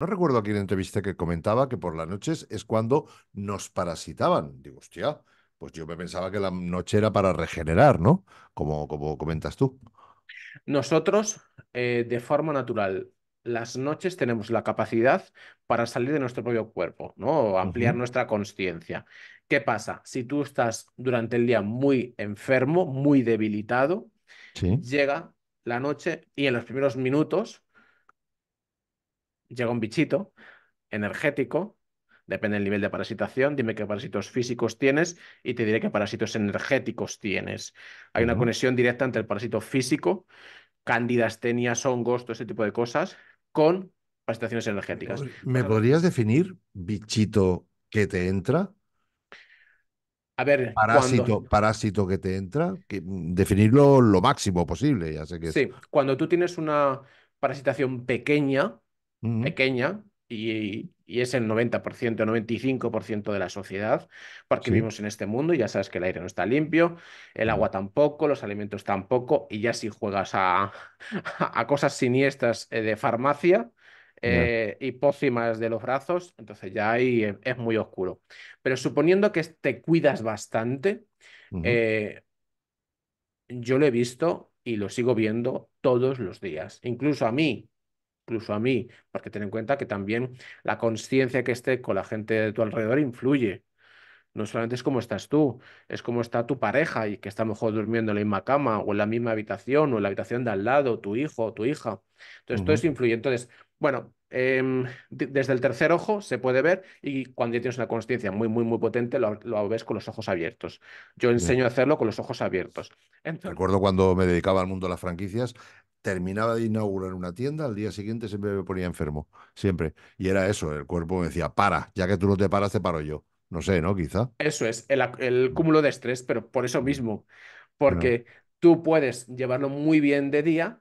No recuerdo aquí la entrevista que comentaba que por las noches es cuando nos parasitaban. Digo, hostia, pues yo me pensaba que la noche era para regenerar, ¿no? Como, como comentas tú. Nosotros, eh, de forma natural, las noches tenemos la capacidad para salir de nuestro propio cuerpo, ¿no? ampliar nuestra conciencia. ¿Qué pasa? Si tú estás durante el día muy enfermo, muy debilitado, llega la noche y en los primeros minutos llega un bichito energético, depende del nivel de parasitación, dime qué parásitos físicos tienes y te diré qué parásitos energéticos tienes. Hay una conexión directa entre el parásito físico, cándidas, tenias, hongos, todo ese tipo de cosas, con parasitaciones energéticas. ¿Me podrías definir bichito que te entra? A ver, parásito, parásito que te entra, que mm, definirlo lo máximo posible, ya sé que... Sí, cuando tú tienes una parasitación pequeña, pequeña y, es el 90%, 95% de la sociedad, porque vivimos en este mundo y ya sabes que el aire no está limpio, el agua tampoco, los alimentos tampoco, y ya si juegas a, cosas siniestras eh, de farmacia, eh, y pócimas de los brazos, entonces ya ahí eh, es muy oscuro. Pero suponiendo que te cuidas bastante, yo lo he visto y lo sigo viendo todos los días. Incluso a mí, incluso a mí, porque ten en cuenta que también la conciencia que esté con la gente de tu alrededor influye. No solamente es cómo estás tú, es cómo está tu pareja y que está mejor durmiendo en la misma cama o en la misma habitación o en la habitación de al lado, tu hijo o tu hija. Entonces, todo eso influye. Entonces, bueno, em, desde el tercer ojo se puede ver y cuando ya tienes una conciencia muy, muy, muy potente, lo, lo, ves con los ojos abiertos. Yo enseño a hacerlo con los ojos abiertos. Recuerdo cuando me dedicaba al mundo de las franquicias, terminaba de inaugurar una tienda, al día siguiente siempre me ponía enfermo, siempre. Y era eso, el cuerpo me decía, para, ya que tú no te paras, te paro yo. No sé, ¿no? Quizá. Eso es, el, el cúmulo de estrés, pero por eso mismo, porque tú puedes llevarlo muy bien de día,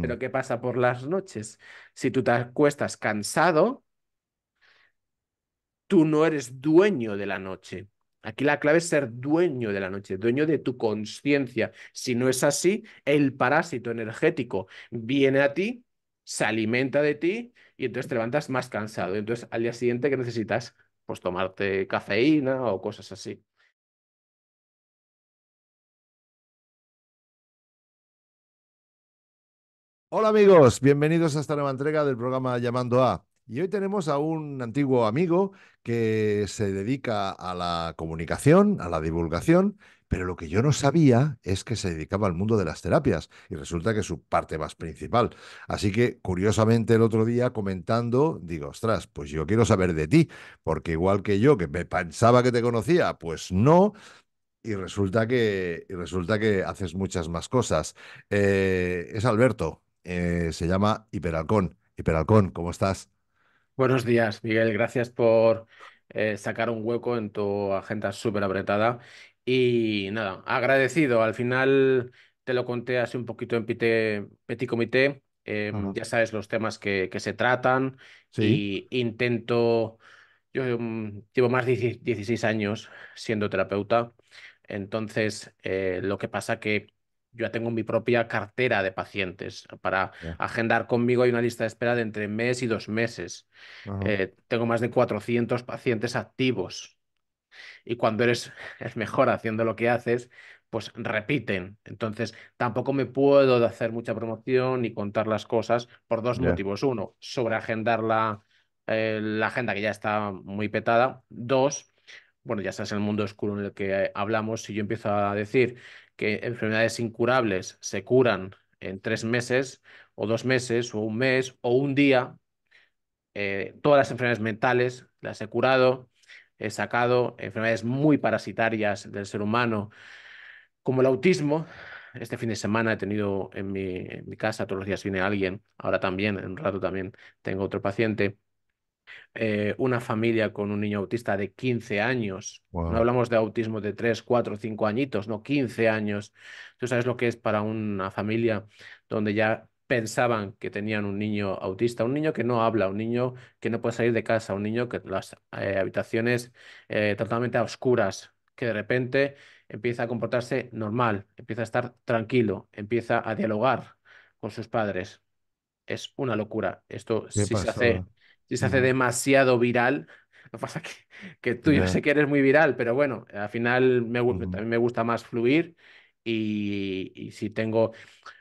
pero ¿qué pasa por las noches? Si tú te acuestas cansado, tú no eres dueño de la noche. Aquí la clave es ser dueño de la noche, dueño de tu conciencia. Si no es así, el parásito energético viene a ti, se alimenta de ti y entonces te levantas más cansado. Entonces al día siguiente que necesitas, pues tomarte cafeína o cosas así. Hola amigos, bienvenidos a esta nueva entrega del programa Llamando a. Y hoy tenemos a un antiguo amigo que se dedica a la comunicación, a la divulgación, pero lo que yo no sabía es que se dedicaba al mundo de las terapias y resulta que es su parte más principal. Así que, curiosamente, el otro día comentando, digo, ostras, pues yo quiero saber de ti, porque igual que yo, que me pensaba que te conocía, pues no. Y resulta que, resulta que haces muchas más cosas. Eh, es Alberto, eh, se llama Hiperalcón. Hiperalcón, ¿cómo estás? Buenos días, Miguel. Gracias por eh, sacar un hueco en tu agenda súper apretada. Y nada, agradecido. Al final te lo conté hace un poquito en petit comité. Em, ya sabes los temas que, se tratan y intento... Yo em, llevo más de 16 años siendo terapeuta. Entonces, eh, lo que pasa que yo ya tengo mi propia cartera de pacientes. Para agendar conmigo hay una lista de espera de entre mes y dos meses. Eh, tengo más de 400 pacientes activos. Y cuando eres el mejor haciendo lo que haces, pues repiten. Entonces, tampoco me puedo hacer mucha promoción ni contar las cosas por dos motivos. Uno, sobreagendar la, eh, la agenda que ya está muy petada. Dos, bueno, ya estás en el mundo oscuro en el que eh, hablamos, si yo empiezo a decir, que enfermedades incurables se curan en tres meses o dos meses o un mes o un día. Eh, todas las enfermedades mentales las he curado, he sacado enfermedades muy parasitarias del ser humano, como el autismo. Este fin de semana he tenido en mi, en mi casa, todos los días viene alguien, ahora también, en un rato también tengo otro paciente. Eh, una familia con un niño autista de 15 años. No hablamos de autismo de 3, 4, 5 añitos, no, 15 años. Tú sabes lo que es para una familia donde ya pensaban que tenían un niño autista, un niño que no habla, un niño que no puede salir de casa, un niño que las eh, habitaciones eh, totalmente oscuras, que de repente empieza a comportarse normal, empieza a estar tranquilo, empieza a dialogar con sus padres. Es una locura. Esto sí se hace si se hace demasiado viral. Lo que pasa que, tú, yo sé que eres muy viral, pero bueno, al final me, también me gusta más fluir y, si tengo...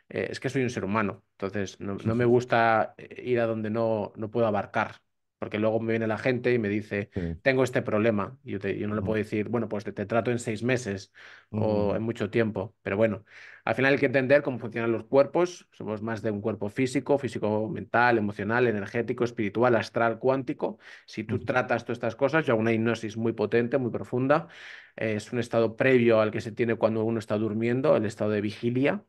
Eh, es que soy un ser humano, entonces no, no, me gusta eh, ir a donde no, no puedo abarcar porque luego me viene la gente y me dice, tengo este problema, y yo, no le puedo decir, bueno, pues te, trato en seis meses o en mucho tiempo, pero bueno, al final hay que entender cómo funcionan los cuerpos, somos más de un cuerpo físico, físico, mental, emocional, energético, espiritual, astral, cuántico, si tú tratas todas estas cosas, yo hago una hipnosis muy potente, muy profunda, es un estado previo al que se tiene cuando uno está durmiendo, el estado de vigilia,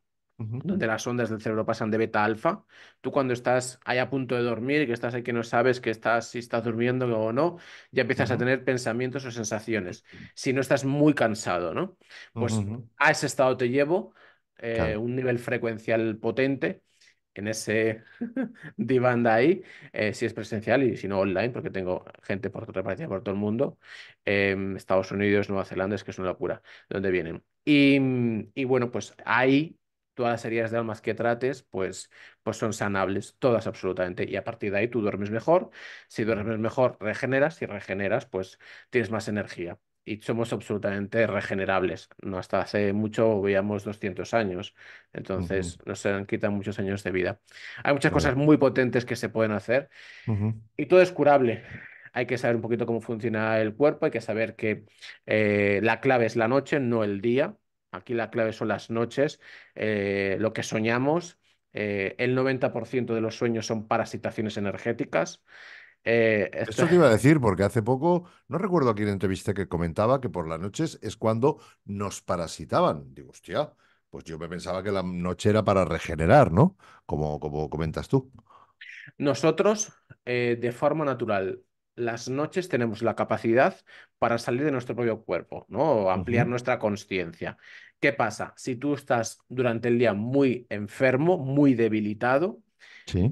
donde las ondas del cerebro pasan de beta a alfa. Tú cuando estás ahí a punto de dormir, que estás ahí que no sabes que estás, si estás durmiendo o no, ya empiezas a tener pensamientos o sensaciones. Si no estás muy cansado, ¿no? Pues a ese estado te llevo, eh, un nivel frecuencial potente en ese diván de ahí, eh, si es presencial y si no online, porque tengo gente por otra parte, por todo el mundo, em, Estados Unidos, Nueva Zelanda, es que es una locura, donde vienen. y, bueno, pues ahí todas las heridas de almas que trates, pues, pues son sanables, todas absolutamente. Y a partir de ahí tú duermes mejor. Si duermes mejor, regeneras. Si regeneras, pues tienes más energía. Y somos absolutamente regenerables. No hasta hace mucho veíamos 200 años. Entonces se nos han muchos años de vida. Hay muchas cosas muy potentes que se pueden hacer. Y todo es curable hay que saber un poquito cómo funciona el cuerpo, hay que saber que eh, la clave es la noche, no el día. Aquí la clave son las noches, eh, lo que soñamos. Eh, el 90% de los sueños son parasitaciones energéticas. esto... Eh, Eso este te iba a decir, porque hace poco, no recuerdo aquí quién entrevista que comentaba que por las noches es cuando nos parasitaban. Digo, hostia, pues yo me pensaba que la noche era para regenerar, ¿no? Como, como comentas tú. Nosotros, de forma natural, las noches tenemos la capacidad para salir de nuestro propio cuerpo, ¿no? ampliar nuestra conciencia. ¿Qué pasa? Si tú estás durante el día muy enfermo, muy debilitado,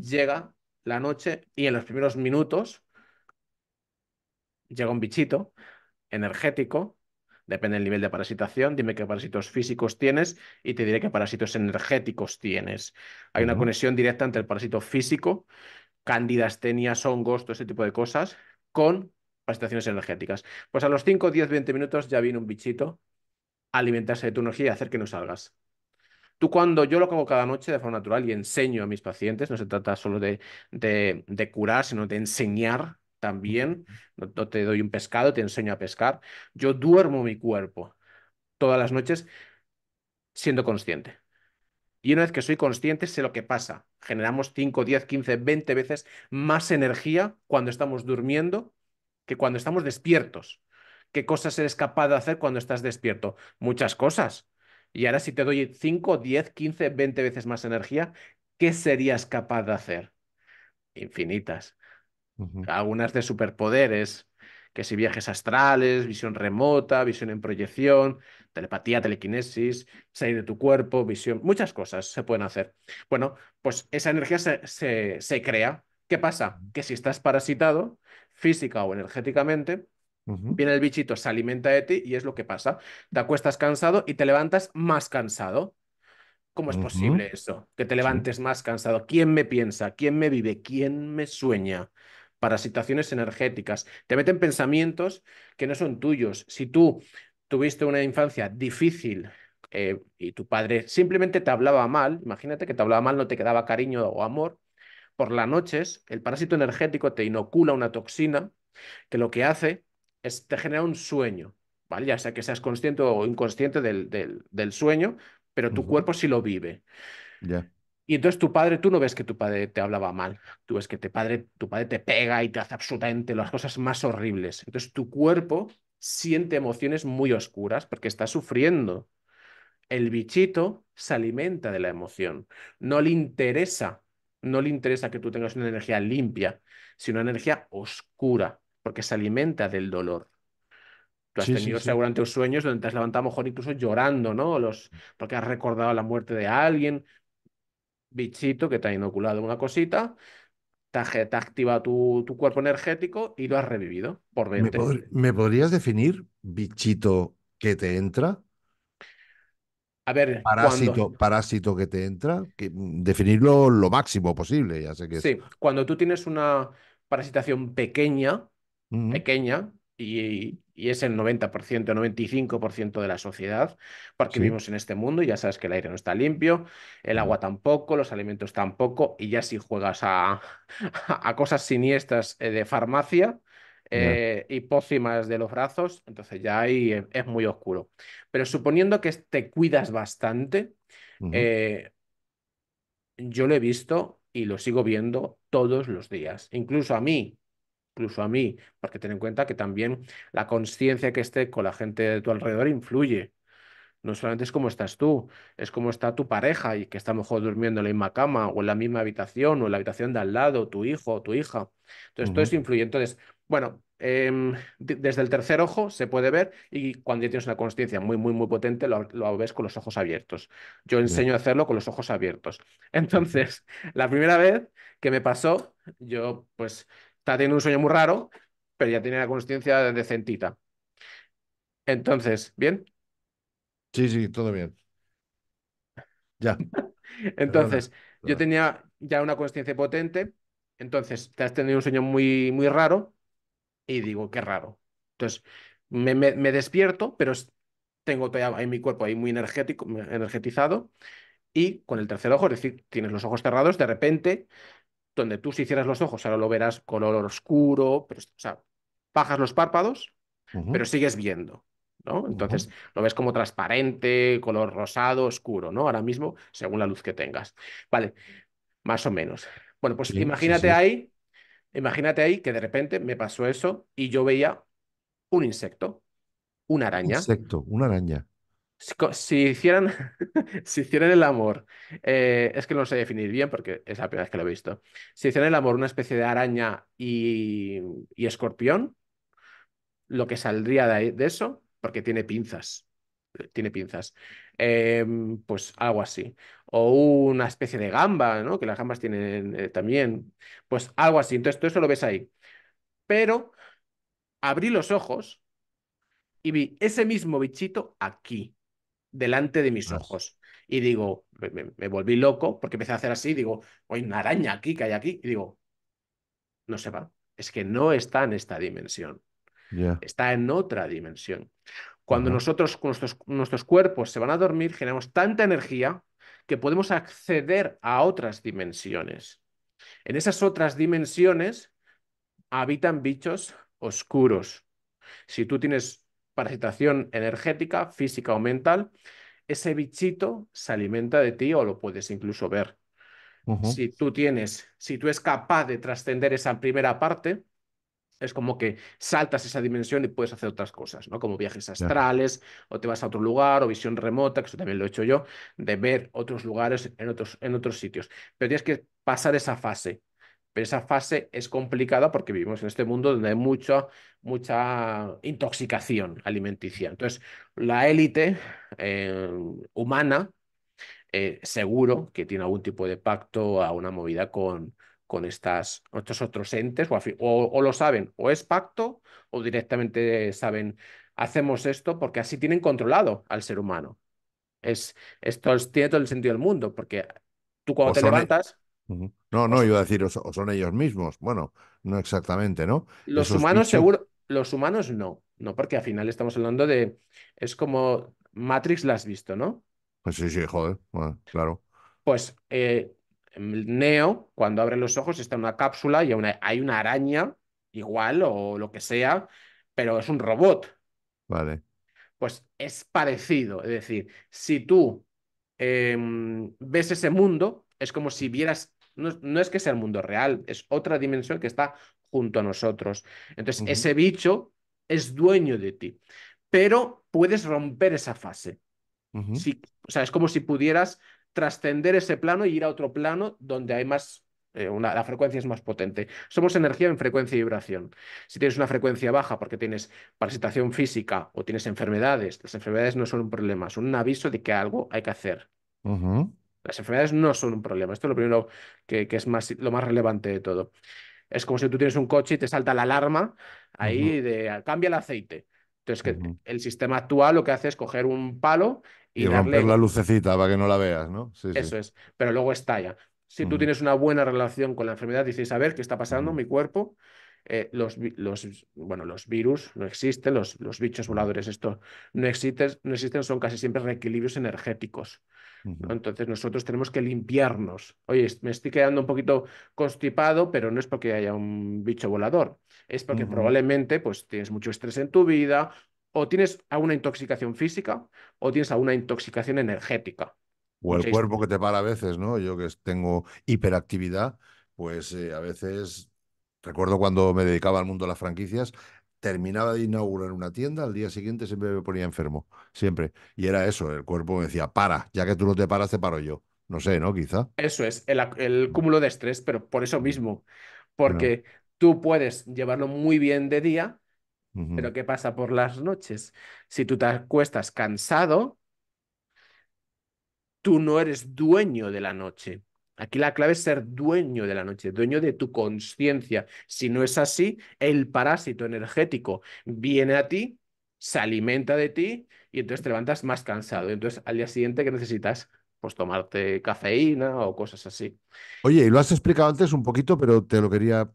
llega la noche y en los primeros minutos llega un bichito energético, depende del nivel de parasitación, dime qué parásitos físicos tienes y te diré qué parásitos energéticos tienes. Hay una conexión directa entre el parásito físico, candidas, tenias, hongos, todo ese tipo de cosas, con las energéticas. Pues a los 5, 10, 20 minutos ya viene un bichito a alimentarse de tu energía y hacer que no salgas. Tú cuando yo lo como cada noche de forma natural y enseño a mis pacientes, no se trata solo de, de, curar, sino de enseñar también. no te doy un pescado, te enseño a pescar. Yo duermo mi cuerpo todas las noches siendo consciente. Y una vez que soy consciente, sé lo que pasa generamos 5, 10, 15, 20 veces más energía cuando estamos durmiendo que cuando estamos despiertos. ¿Qué cosas eres capaz de hacer cuando estás despierto? Muchas cosas. Y ahora si te doy 5, 10, 15, 20 veces más energía, ¿qué serías capaz de hacer? Infinitas. Algunas de superpoderes, que si viajes astrales, visión remota, visión en proyección, telepatía, telequinesis, salir de tu cuerpo, visión, muchas cosas se pueden hacer. Bueno, pues esa energía se, crea. ¿Qué pasa? Que si estás parasitado, física o energéticamente, viene el bichito, se alimenta de ti y es lo que pasa. Te acuestas cansado y te levantas más cansado. ¿Cómo es posible eso? Que te levantes más cansado. ¿Quién me piensa? ¿Quién me vive? ¿Quién me sueña? Para situaciones energéticas, te meten pensamientos que no son tuyos. Si tú tuviste una infancia difícil eh, y tu padre simplemente te hablaba mal, imagínate que te hablaba mal, no te quedaba cariño o amor, por las noches el parásito energético te inocula una toxina que lo que hace es te genera un sueño, ¿vale? Ya sea que seas consciente o inconsciente del, sueño, pero tu cuerpo sí lo vive. ya y entonces tu padre, tú no ves que tu padre te hablaba mal, tú ves que tu padre, tu padre te pega y te hace absolutamente las cosas más horribles. Entonces tu cuerpo siente emociones muy oscuras porque está sufriendo. El bichito se alimenta de la emoción, no le interesa, no le interesa que tú tengas una energía limpia, sino una energía oscura, porque se alimenta del dolor. Tú has tenido seguramente sueños donde te has levantado mejor incluso llorando, ¿no? Los, porque has recordado la muerte de alguien, bichito que te ha inoculado una cosita, te ha, activado tu, cuerpo energético y lo has revivido por 20. ¿Me, podrías definir bichito que te entra? A ver, parásito, parásito que te entra, mm, definirlo lo máximo posible, ya sé que Sí, cuando tú tienes una parasitación pequeña, pequeña, y, y es el 90%, 95% de la sociedad, porque vivimos en este mundo y ya sabes que el aire no está limpio, el agua tampoco, los alimentos tampoco, y ya si juegas a, cosas siniestras eh, de farmacia, eh, y pócimas de los brazos, entonces ya ahí eh, es muy oscuro. Pero suponiendo que te cuidas bastante, yo lo he visto y lo sigo viendo todos los días. Incluso a mí, incluso a mí, porque ten en cuenta que también la conciencia que esté con la gente de tu alrededor influye. No solamente es cómo estás tú, es cómo está tu pareja y que está mejor durmiendo en la misma cama o en la misma habitación o en la habitación de al lado, tu hijo o tu hija. Entonces, todo eso influye. Entonces, bueno, em, desde el tercer ojo se puede ver y cuando ya tienes una conciencia muy, muy, muy potente, lo, ves con los ojos abiertos. Yo enseño a hacerlo con los ojos abiertos. Entonces, la primera vez que me pasó, yo pues Está teniendo un sueño muy raro, pero ya tiene la consciencia decentita. Entonces, ¿bien? Sí, sí, todo bien. Ya. Entonces, yo tenía ya una consciencia potente, entonces te has tenido un sueño muy, muy raro y digo, qué raro. Entonces, me, despierto, pero tengo todavía ahí mi cuerpo ahí muy energético, energetizado y con el tercer ojo, es decir, tienes los ojos cerrados, de repente donde tú si cierras los ojos, ahora lo verás color oscuro, pero, o sea, bajas los párpados, pero sigues viendo. ¿no? Entonces lo ves como transparente, color rosado, oscuro, ¿no? Ahora mismo, según la luz que tengas. Vale, más o menos. Bueno, pues imagínate ahí, imagínate ahí que de repente me pasó eso y yo veía un insecto, una araña. Insecto, una araña si, hicieran, si el amor, eh, es que no lo sé definir bien porque es la primera vez que lo he visto. Si hicieran el amor una especie de araña y, escorpión, lo que saldría de, eso, porque tiene pinzas, eh, tiene pinzas, em, pues algo así. O una especie de gamba, ¿no? Que las gambas tienen eh, también, pues algo así. Entonces, todo eso lo ves ahí. Pero abrí los ojos y vi ese mismo bichito aquí delante de mis ojos. Y digo, me, volví loco porque empecé a hacer así, digo, hay una araña aquí, que hay aquí. Y digo, no se va, es que no está en esta dimensión. Está en otra dimensión. Cuando nosotros, nuestros, nuestros cuerpos se van a dormir, generamos tanta energía que podemos acceder a otras dimensiones. En esas otras dimensiones habitan bichos oscuros. Si tú tienes situación energética, física o mental, ese bichito se alimenta de ti o lo puedes incluso ver. Si tú tienes, si tú es capaz de trascender esa primera parte, es como que saltas esa dimensión y puedes hacer otras cosas, ¿no? Como viajes astrales, o te vas a otro lugar, o visión remota, que eso también lo he hecho yo, de ver otros lugares en otros, en otros sitios. Pero tienes que pasar esa fase. Pero esa fase es complicada porque vivimos en este mundo donde hay mucha intoxicación alimenticia. Entonces, la élite eh, humana eh, seguro que tiene algún tipo de pacto a una movida con, con estas, estos otros entes, o, lo saben, o es pacto, o directamente saben, hacemos esto porque así tienen controlado al ser humano. Es, esto es, tiene todo el sentido del mundo, porque tú cuando te levantas... No, no, iba a decir, o, son ellos mismos. Bueno, no exactamente, ¿no? Los humanos seguro, los humanos no, no, porque al final estamos hablando de, es como Matrix la has visto, ¿no? Pues sí, sí, joder, claro. Pues eh, Neo, cuando abre los ojos, está en una cápsula y una, hay una araña, igual o lo que sea, pero es un robot. Vale. Pues es parecido, es decir, si tú em, ves ese mundo, es como si vieras no, es que sea el mundo real, es otra dimensión que está junto a nosotros. Entonces, ese bicho es dueño de ti, pero puedes romper esa fase. o sea, es como si pudieras trascender ese plano y ir a otro plano donde hay más eh, una, la frecuencia es más potente. Somos energía en frecuencia y vibración. Si tienes una frecuencia baja porque tienes parasitación física o tienes enfermedades, las enfermedades no son un problema, son un aviso de que algo hay que hacer. Las enfermedades no son un problema. Esto es lo primero que, es más, lo más relevante de todo. Es como si tú tienes un coche y te salta la alarma ahí de ah, cambia el aceite. Entonces, que el sistema actual lo que hace es coger un palo y, romper la lucecita para que no la veas, ¿no? Eso es, pero luego estalla. Si tú tienes una buena relación con la enfermedad, dices, a ver, ¿qué está pasando? en Mi cuerpo, eh, los, los, bueno, los virus no existen, los, los bichos voladores, esto no, existen, no existen, son casi siempre reequilibrios energéticos. Entonces nosotros tenemos que limpiarnos. Oye, me estoy quedando un poquito constipado, pero no es porque haya un bicho volador, es porque probablemente pues, tienes mucho estrés en tu vida o tienes alguna intoxicación física o tienes alguna intoxicación energética. O el cuerpo que te para a veces, ¿no? Yo que tengo hiperactividad, pues eh, a veces Recuerdo cuando me dedicaba al mundo de las franquicias, terminaba de inaugurar una tienda, al día siguiente siempre me ponía enfermo, siempre. Y era eso, el cuerpo me decía, para, ya que tú no te paras, te paro yo. No sé, ¿no? Quizá. Eso es, el, cúmulo de estrés, pero por eso mismo, porque tú puedes llevarlo muy bien de día, pero ¿qué pasa por las noches? Si tú te acuestas cansado, tú no eres dueño de la noche. Aquí la clave es ser dueño de la noche, dueño de tu conciencia. Si no es así, el parásito energético viene a ti, se alimenta de ti y entonces te levantas más cansado. Entonces al día siguiente que necesitas pues tomarte cafeína o cosas así. Oye, y lo has explicado antes un poquito, pero te lo quería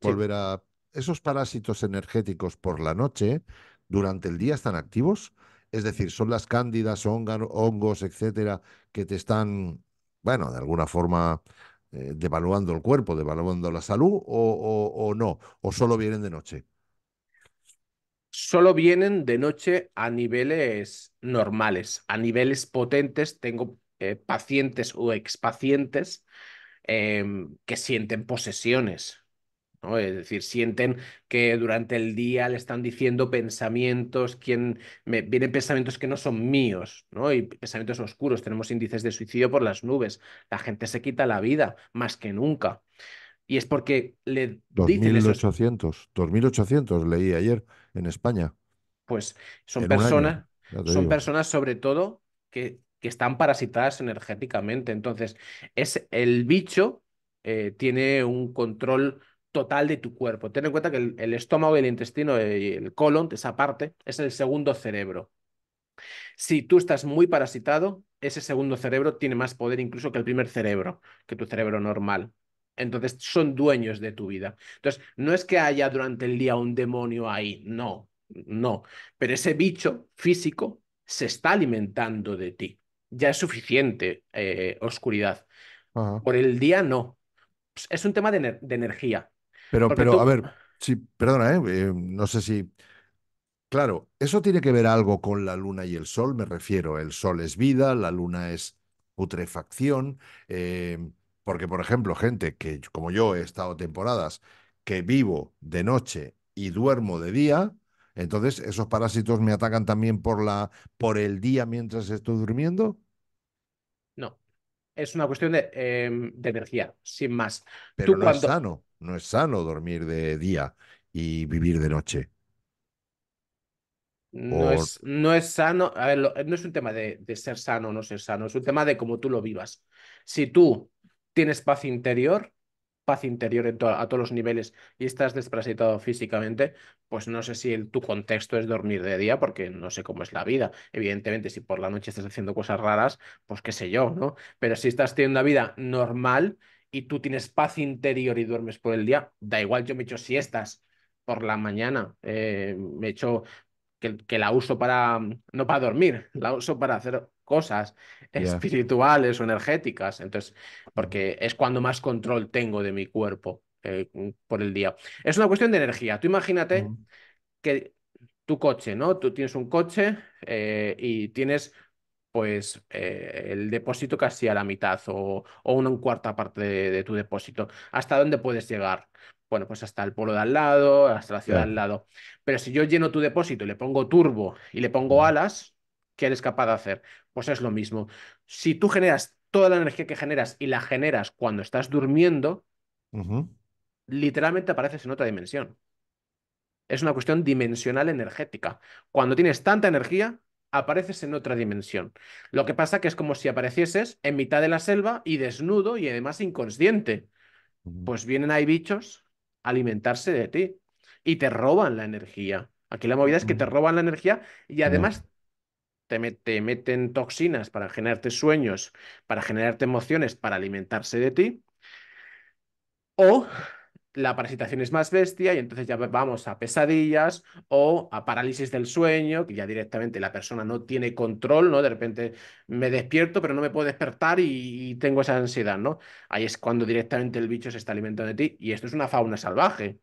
volver a esos parásitos energéticos por la noche, durante el día están activos, es decir, son las cándidas, hongos, etcétera, que te están bueno, de alguna forma eh, devaluando el cuerpo, devaluando la salud o, no? ¿O solo vienen de noche? Solo vienen de noche a niveles normales, a niveles potentes. Tengo eh, pacientes o expacientes em, que sienten posesiones, es decir, sienten que durante el día le están diciendo pensamientos, quien me, vienen pensamientos que no son míos, ¿no? Y pensamientos oscuros. Tenemos índices de suicidio por las nubes. La gente se quita la vida más que nunca. Y es porque le 2800, 2800 leí ayer en España. Pues son personas, son personas sobre todo que, están parasitadas energéticamente. Entonces, es el bicho eh, tiene un control total de tu cuerpo. Ten en cuenta que el, estómago, el intestino y el colon, esa parte, es el segundo cerebro. Si tú estás muy parasitado, ese segundo cerebro tiene más poder incluso que el primer cerebro, que tu cerebro normal. Entonces son dueños de tu vida. Entonces, no es que haya durante el día un demonio ahí, no, no. Pero ese bicho físico se está alimentando de ti. Ya es suficiente eh, oscuridad. Por el día no. Es un tema de energía. Pero, pero, a ver, perdona, ¿eh? Eh, no sé si. Claro, eso tiene que ver algo con la luna y el sol, me refiero. El sol es vida, la luna es putrefacción. Eh, porque, por ejemplo, gente que, como yo, he estado temporadas que vivo de noche y duermo de día, entonces esos parásitos me atacan también por, la, por el día mientras estoy durmiendo. No, es una cuestión de, em, energía, sin más. Pero Tú sano. No es sano dormir de día y vivir de noche. No, es, no es sano, eh, no es un tema de, ser sano o no ser sano, es un tema de cómo tú lo vivas. Si tú tienes paz interior, paz interior en a todos los niveles y estás desprasitado físicamente, pues no sé si el, tu contexto es dormir de día, porque no sé cómo es la vida. Evidentemente, si por la noche estás haciendo cosas raras, pues qué sé yo, ¿no? Pero si estás teniendo una vida normal, y tú tienes paz interior y duermes por el día, da igual, yo me echo siestas por la mañana, eh, me echo que, la uso para, no para dormir, la uso para hacer cosas espirituales o energéticas, entonces, porque es cuando más control tengo de mi cuerpo eh, por el día. Es una cuestión de energía, tú imagínate que tu coche, ¿no? Tú tienes un coche eh, y tienes pues eh, el depósito casi a la mitad o, o una cuarta parte de, tu depósito. ¿Hasta dónde puedes llegar? Bueno, pues hasta el pueblo de al lado, hasta la ciudad de al lado. Pero si yo lleno tu depósito y le pongo turbo y le pongo alas, ¿qué eres capaz de hacer? Pues es lo mismo. Si tú generas toda la energía que generas y la generas cuando estás durmiendo, literalmente apareces en otra dimensión. Es una cuestión dimensional energética. Cuando tienes tanta energía, apareces en otra dimensión. Lo que pasa que es como si aparecieses en mitad de la selva y desnudo y además inconsciente. Pues vienen ahí bichos a alimentarse de ti y te roban la energía. Aquí la movida es que te roban la energía y además te, te meten toxinas para generarte sueños, para generarte emociones, para alimentarse de ti. O la parasitación es más bestia y entonces ya vamos a pesadillas o a parálisis del sueño, que ya directamente la persona no tiene control, ¿no? De repente me despierto, pero no me puedo despertar y, tengo esa ansiedad, ¿no? Ahí es cuando directamente el bicho se está alimentando de ti y esto es una fauna salvaje.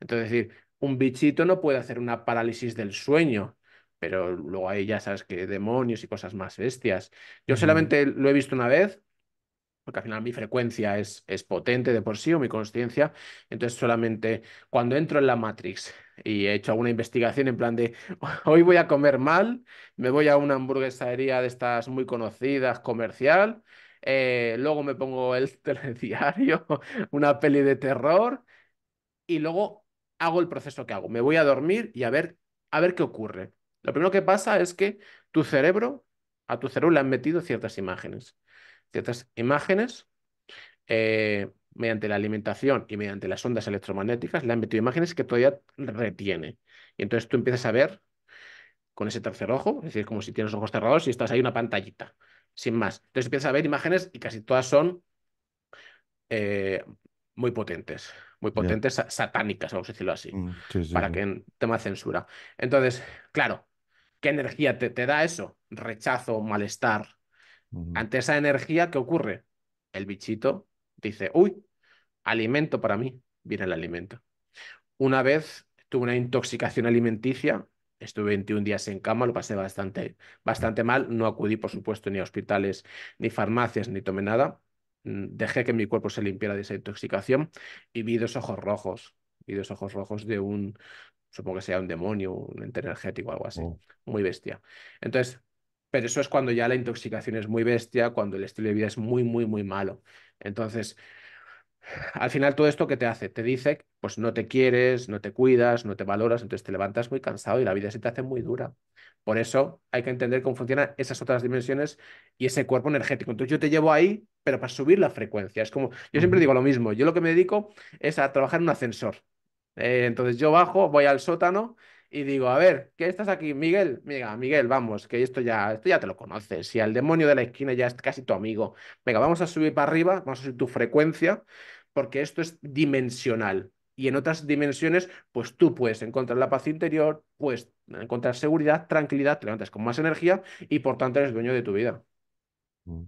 Entonces, decir, un bichito no puede hacer una parálisis del sueño, pero luego ahí ya sabes que demonios y cosas más bestias. Yo solamente lo he visto una vez porque al final mi frecuencia es, es potente de por sí o mi consciencia, entonces solamente cuando entro en la Matrix y he hecho alguna investigación en plan de hoy voy a comer mal, me voy a una hamburguesería de estas muy conocidas, comercial, eh, luego me pongo el telediario, una peli de terror y luego hago el proceso que hago, me voy a dormir y a ver, a ver qué ocurre. Lo primero que pasa es que tu cerebro, a tu cerebro le han metido ciertas imágenes ciertas imágenes eh, mediante la alimentación y mediante las ondas electromagnéticas, le han metido imágenes que todavía retiene. Y entonces tú empiezas a ver con ese tercer ojo, es decir, como si tienes ojos cerrados y estás ahí una pantallita, sin más. Entonces empiezas a ver imágenes y casi todas son eh, muy potentes, muy potentes, satánicas, vamos a decirlo así, mm, para que en tema censura. Entonces, claro, ¿qué energía te da eso? Rechazo, malestar, ante esa energía, ¿qué ocurre? El bichito dice, uy, alimento para mí, viene el alimento. Una vez tuve una intoxicación alimenticia, estuve 21 días en cama, lo pasé bastante, bastante mal, no acudí, por supuesto, ni a hospitales, ni farmacias, ni tomé nada. Mm, dejé que mi cuerpo se limpiara de esa intoxicación y vi dos ojos rojos, vi dos ojos rojos de un, supongo que sea un demonio, un ente energético, algo así, oh. muy bestia. Entonces, pero eso es cuando ya la intoxicación es muy bestia, cuando el estilo de vida es muy, muy, muy malo. Entonces, al final todo esto que te hace, te dice, pues no te quieres, no te cuidas, no te valoras, entonces te levantas muy cansado y la vida se te hace muy dura. Por eso hay que entender cómo funcionan esas otras dimensiones y ese cuerpo energético. Entonces yo te llevo ahí, pero para subir la frecuencia. Es como, yo siempre digo lo mismo, yo lo que me dedico es a trabajar en un ascensor. Eh, entonces yo bajo, voy al sótano y digo, a ver, ¿qué estás aquí? Miguel, mira, Miguel, vamos, que esto ya, esto ya te lo conoces. Si al demonio de la esquina ya es casi tu amigo. Venga, vamos a subir para arriba, vamos a subir tu frecuencia, porque esto es dimensional. Y en otras dimensiones, pues tú puedes encontrar la paz interior, puedes encontrar seguridad, tranquilidad, te levantas con más energía y por tanto eres dueño de tu vida. Mm.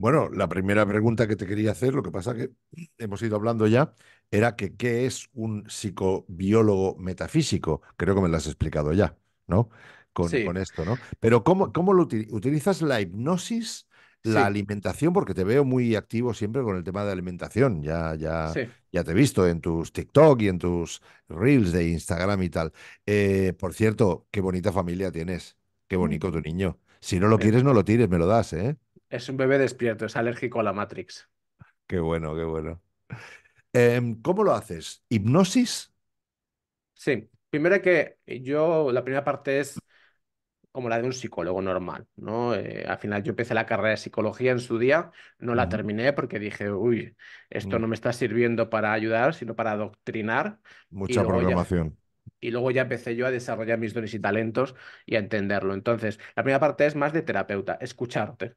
Bueno, la primera pregunta que te quería hacer, lo que pasa que hemos ido hablando ya, era que qué es un psicobiólogo metafísico. Creo que me lo has explicado ya, ¿no? Con, esto, ¿no? Pero ¿cómo, cómo lo utilizas la hipnosis, la alimentación? Porque te veo muy activo siempre con el tema de alimentación. Ya, ya, ya te he visto en tus TikTok y en tus reels de Instagram y tal. Eh, por cierto, qué bonita familia tienes. Qué mm. bonito tu niño. Si no lo quieres, no lo tires, me lo das, ¿eh? Es un bebé despierto, es alérgico a la Matrix. Qué bueno, qué bueno. Em, ¿Cómo lo haces? ¿Hipnosis? Sí. Primero que yo, la primera parte es como la de un psicólogo normal, ¿no? Eh, al final yo empecé la carrera de psicología en su día, no la terminé porque dije, uy, esto mm. no me está sirviendo para ayudar, sino para adoctrinar. Mucha programación. y luego ya empecé yo a desarrollar mis dones y talentos y a entenderlo. Entonces, la primera parte es más de terapeuta, escucharte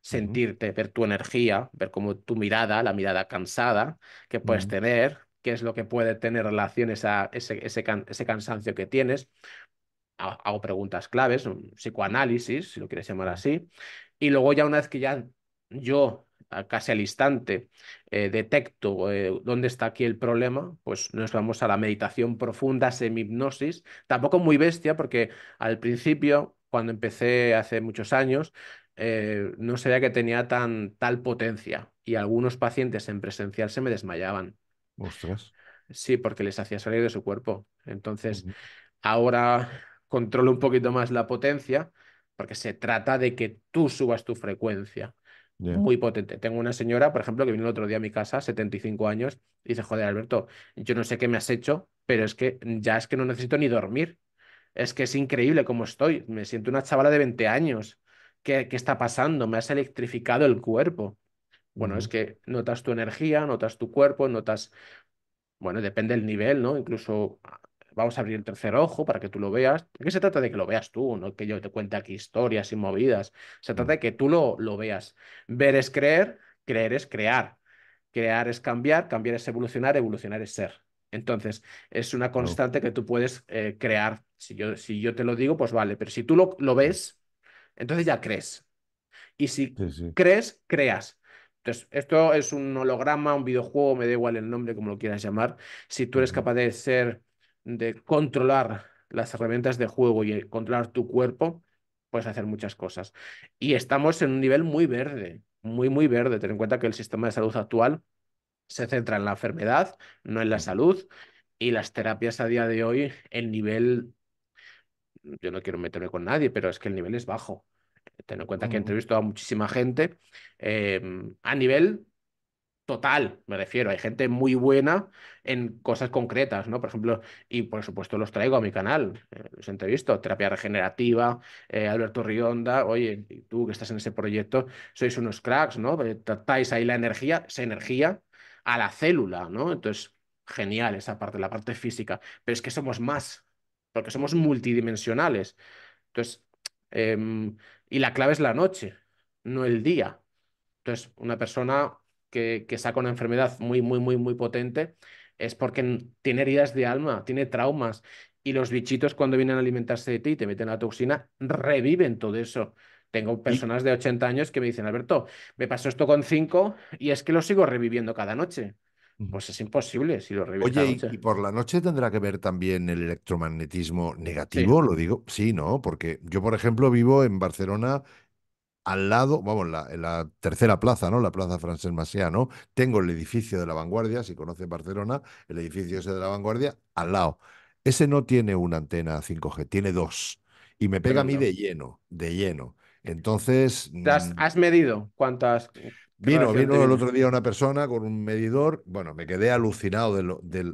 sentirte, ver tu energía, ver cómo tu mirada, la mirada cansada que puedes tener, qué es lo que puede tener relación a ese, cansancio que tienes. Hago preguntas claves, psicoanálisis, si lo quieres llamar así. Y luego ya una vez que ya yo casi al instante eh, detecto eh, dónde está aquí el problema, pues nos vamos a la meditación profunda, semipnosis, tampoco muy bestia, porque al principio, cuando empecé hace muchos años, eh, no sabía que tenía tan, tal potencia y algunos pacientes en presencial se me desmayaban. Ostras. Sí, porque les hacía salir de su cuerpo. Entonces, ahora controlo un poquito más la potencia porque se trata de que tú subas tu frecuencia. Muy potente. Tengo una señora, por ejemplo, que vino el otro día a mi casa, 75 años, y dice, joder, Alberto, yo no sé qué me has hecho, pero es que ya es que no necesito ni dormir. Es que es increíble cómo estoy. Me siento una chavala de 20 años. ¿qué, está pasando? Me has electrificado el cuerpo. Bueno, es que notas tu energía, notas tu cuerpo, notas, bueno, depende del nivel, ¿no? Incluso ah, vamos a abrir el tercer ojo para que tú lo veas. qué se trata de que lo veas tú, no que yo te cuente aquí historias y movidas. Se trata de que tú lo, lo veas. Ver es creer, creer es crear. Crear es cambiar, cambiar es evolucionar, evolucionar es ser. Entonces, es una constante que tú puedes eh, crear. Si yo, si yo te lo digo, pues vale, pero si tú lo ves, entonces ya crees. Y si crees, creas. Entonces, esto es un holograma, un videojuego, me da igual el nombre, como lo quieras llamar. Si tú eres capaz de ser, de controlar las herramientas de juego y controlar tu cuerpo, puedes hacer muchas cosas. Y estamos en un nivel muy verde, muy, muy verde. Ten en cuenta que el sistema de salud actual se centra en la enfermedad, no en la salud. Y las terapias a día de hoy, el nivel yo no quiero meterme con nadie, pero es que el nivel es bajo. Ten en cuenta que he mm. entrevistado a muchísima gente em, a nivel total, me refiero. Hay gente muy buena en cosas concretas, ¿no? Por ejemplo, y por supuesto los traigo a mi canal, los eh, los entrevisto, terapia regenerativa, eh, Alberto Rionda, oye, tú que estás en ese proyecto, sois unos cracks, ¿no? Tratáis ahí la energía, esa energía a la célula, ¿no? Entonces, genial esa parte, la parte física, pero es que somos más porque somos multidimensionales. Entonces, em, y la clave es la noche, no el día. Entonces, una persona que, saca una enfermedad muy, muy, muy, muy potente es porque tiene heridas de alma, tiene traumas. Y los bichitos cuando vienen a alimentarse de ti y te meten la toxina, reviven todo eso. Tengo personas de 80 años que me dicen, Alberto, me pasó esto con 5 y es que lo sigo reviviendo cada noche pues es imposible si lo revisamos. Oye, y, por la noche tendrá que ver también el electromagnetismo negativo, lo digo, sí, ¿no? Porque yo, por ejemplo, vivo en Barcelona al lado, vamos, en la tercera plaza, ¿no? La plaza Francesc Macià, ¿no? Tengo el edificio de la vanguardia, si conoce Barcelona, el edificio ese de la vanguardia, al lado. Ese no tiene una antena 5G, tiene dos. Y me pega a mí de lleno, de lleno. Entonces. ¿Has, mm, has medido cuántas? Eh, Vino, vino el otro día una persona con un medidor, bueno, me quedé alucinado de, lo, de,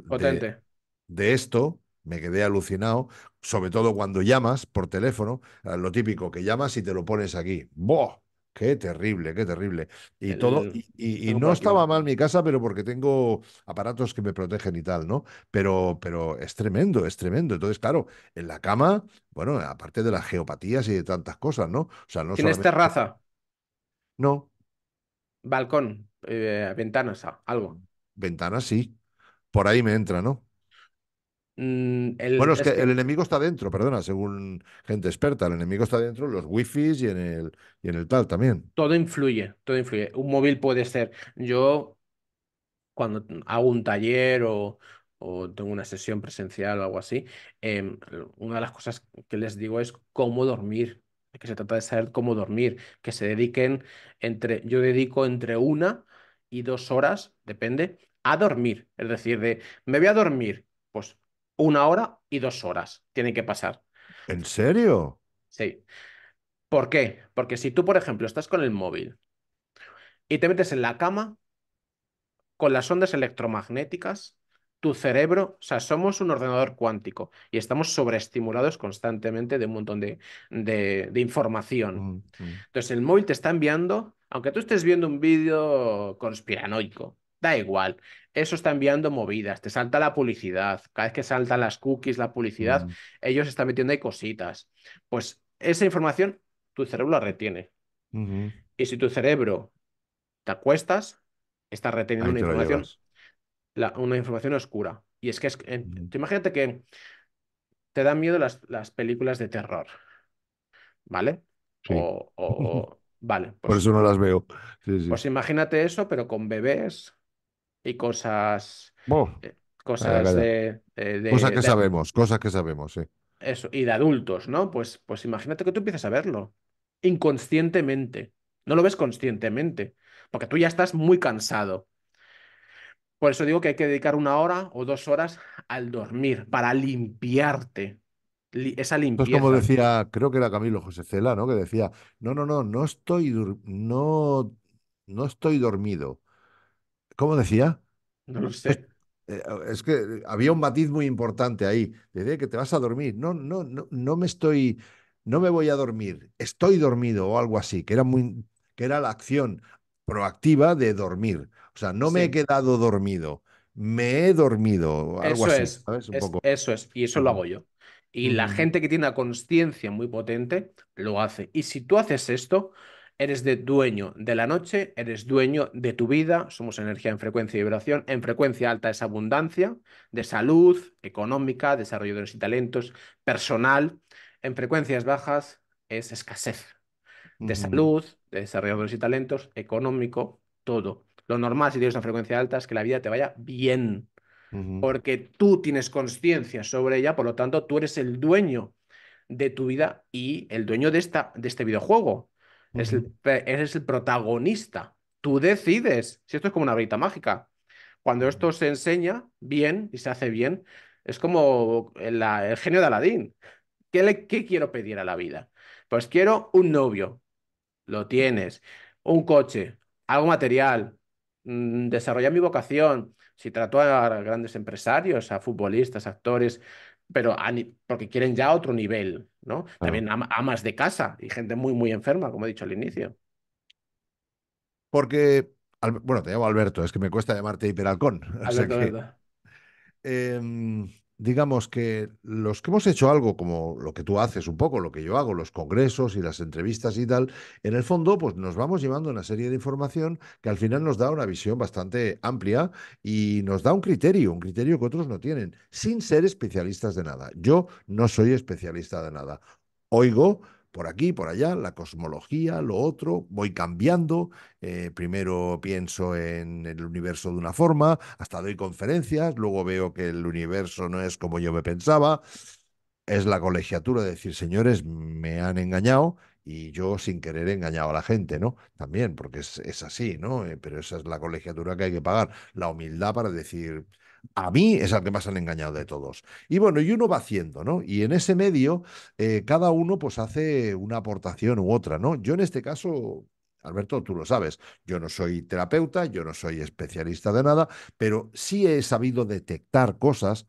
de, esto, me quedé alucinado, sobre todo cuando llamas por teléfono, lo típico, que llamas y te lo pones aquí. bo Qué terrible, qué terrible. Y todo, y, no estaba mal mi casa, pero porque tengo aparatos que me protegen y tal, ¿no? Pero, pero es tremendo, es tremendo. Entonces, claro, en la cama, bueno, aparte de las geopatías y de tantas cosas, ¿no? O sea, no ¿Tienes terraza? No, Balcón, eh, ventanas, algo. Ventanas, sí. Por ahí me entra, ¿no? Mm, bueno, es, que, el enemigo está dentro, perdona, según gente experta, el enemigo está dentro, los wifi y en el y en el tal también. Todo influye, todo influye. Un móvil puede ser. Yo cuando hago un taller o, tengo una sesión presencial o algo así, em, una de las cosas que les digo es cómo dormir que se trata de saber cómo dormir, que se dediquen entre, yo dedico entre una y dos horas, depende, a dormir. Es decir, de me voy a dormir, pues una hora y dos horas Tiene que pasar. ¿En serio? Sí. ¿Por qué? Porque si tú, por ejemplo, estás con el móvil y te metes en la cama con las ondas electromagnéticas, tu cerebro, o sea, somos un ordenador cuántico y estamos sobreestimulados constantemente de un montón de, información. Mm, mm. Entonces, el móvil te está enviando, aunque tú estés viendo un vídeo conspiranoico, da igual, eso está enviando movidas, te salta la publicidad, cada vez que saltan las cookies, la publicidad, mm. ellos están metiendo ahí cositas. Pues esa información tu cerebro la retiene. Y si tu cerebro te acuestas, está reteniendo una información una información oscura. Y es que, imagínate que te dan miedo las, películas de terror, ¿vale? O, vale. Pues Por eso no las veo. Pues imagínate eso, pero con bebés y cosas... Eh, cosas de, eh, Cosas que sabemos, cosas que sabemos, sí. Eso, y de adultos, ¿no? Pues, pues imagínate que tú empiezas a verlo inconscientemente. No lo ves conscientemente, porque tú ya estás muy cansado por eso digo que hay que dedicar una hora o dos horas al dormir, para limpiarte. esa limpieza. Es como decía, creo que era Camilo José Cela, ¿no? Que decía, no, no, no, no estoy, no, no estoy dormido. ¿Cómo decía? No lo sé. Es eh, que había un matiz muy importante ahí. Decía que te vas a dormir. No, no, no, no me estoy, no me voy a dormir. Estoy dormido o algo así, que era muy, que era la acción proactiva de dormir. O sea, no me he quedado dormido, me he dormido. Algo eso así, es, ¿sabes? es Eso es, y eso lo hago yo. Y la mm. gente que tiene una conciencia muy potente lo hace. Y si tú haces esto, eres de dueño de la noche, eres dueño de tu vida, somos energía en frecuencia y vibración, en frecuencia alta es abundancia de salud, económica, desarrolladores y talentos, personal, en frecuencias bajas es escasez de salud, de desarrolladores y talentos, económico, todo. Lo normal, si tienes una frecuencia alta, es que la vida te vaya bien, porque tú tienes conciencia sobre ella, por lo tanto, tú eres el dueño de tu vida y el dueño de, esta, de este videojuego. eres el protagonista. Tú decides. Si esto es como una varita mágica. Cuando esto se enseña bien y se hace bien, es como el, genio de Aladín. ¿Qué quiero pedir a la vida? Pues quiero un novio. Lo tienes. Un coche. Algo material. Mm, desarrollar mi vocación, si trato a grandes empresarios, a futbolistas, actores, pero porque quieren ya otro nivel, ¿no? También amas de casa y gente muy, muy enferma, como he dicho al inicio. Porque, bueno, te llamo Alberto, es que me cuesta llamarte hiperalcón. Alberto, eh, digamos que los que hemos hecho algo como lo que tú haces un poco, lo que yo hago, los congresos y las entrevistas y tal, en el fondo pues nos vamos llevando una serie de información que al final nos da una visión bastante amplia y nos da un criterio, un criterio que otros no tienen, sin ser especialistas de nada. Yo no soy especialista de nada. Oigo por aquí, por allá, la cosmología, lo otro, voy cambiando, eh, primero pienso en el universo de una forma, hasta doy conferencias, luego veo que el universo no es como yo me pensaba, es la colegiatura de decir, señores, me han engañado y yo sin querer he engañado a la gente, ¿no? También, porque es, así, ¿no? Eh, pero esa es la colegiatura que hay que pagar, la humildad para decir, a mí es al que más han engañado de todos. Y bueno, y uno va haciendo, ¿no? Y en ese medio, eh, cada uno pues hace una aportación u otra, ¿no? Yo en este caso, Alberto, tú lo sabes, yo no soy terapeuta, yo no soy especialista de nada, pero sí he sabido detectar cosas,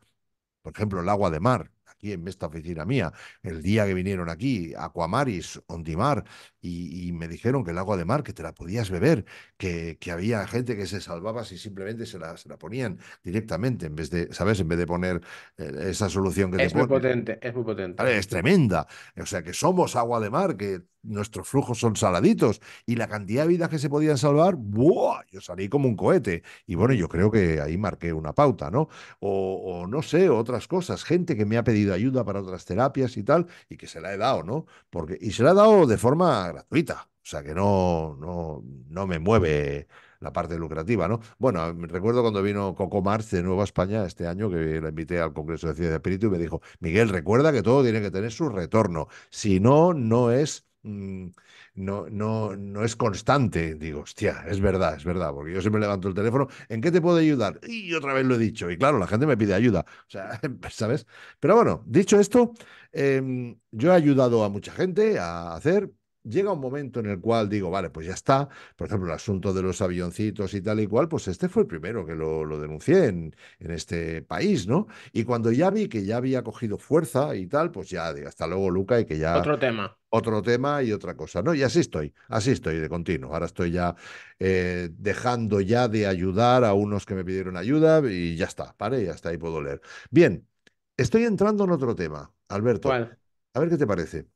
por ejemplo, el agua de mar, aquí en esta oficina mía, el día que vinieron aquí, Aquamaris, Ondimar, y, me dijeron que el agua de mar, que te la podías beber, que, había gente que se salvaba si simplemente se la, la, ponían directamente, en vez de, ¿sabes? En vez de poner eh, esa solución que es muy potente, es muy potente. Es tremenda. O sea, que somos agua de mar, que nuestros flujos son saladitos y la cantidad de vidas que se podían salvar, ¡buah! Yo salí como un cohete. Y bueno, yo creo que ahí marqué una pauta, ¿no? O, o no sé, otras cosas. Gente que me ha pedido ayuda para otras terapias y tal, y que se la he dado, ¿no? Porque, y se la he dado de forma gratuita. O sea que no, no, no me mueve la parte lucrativa, ¿no? Bueno, recuerdo cuando vino Coco Marx de Nueva España este año, que la invité al Congreso de Ciencia de Espíritu y me dijo, Miguel, recuerda que todo tiene que tener su retorno. Si no, no es... Mm, no, no, no es constante. Digo, hostia, es verdad, es verdad, porque yo siempre levanto el teléfono, ¿en qué te puedo ayudar? Y otra vez lo he dicho, y claro, la gente me pide ayuda, o sea, ¿sabes? Pero bueno, dicho esto, em, yo he ayudado a mucha gente a hacer llega un momento en el cual digo, vale, pues ya está. Por ejemplo, el asunto de los avioncitos y tal y cual, pues este fue el primero que lo, denuncié en, este país, ¿no? Y cuando ya vi que ya había cogido fuerza y tal, pues ya, digo, hasta luego, Luca, y que ya. Otro tema. Otro tema y otra cosa, ¿no? Y así estoy, así estoy de continuo. Ahora estoy ya eh, dejando ya de ayudar a unos que me pidieron ayuda y ya está, ¿vale? Y hasta ahí puedo leer. Bien, estoy entrando en otro tema, Alberto. ¿Cuál? A ver qué te parece.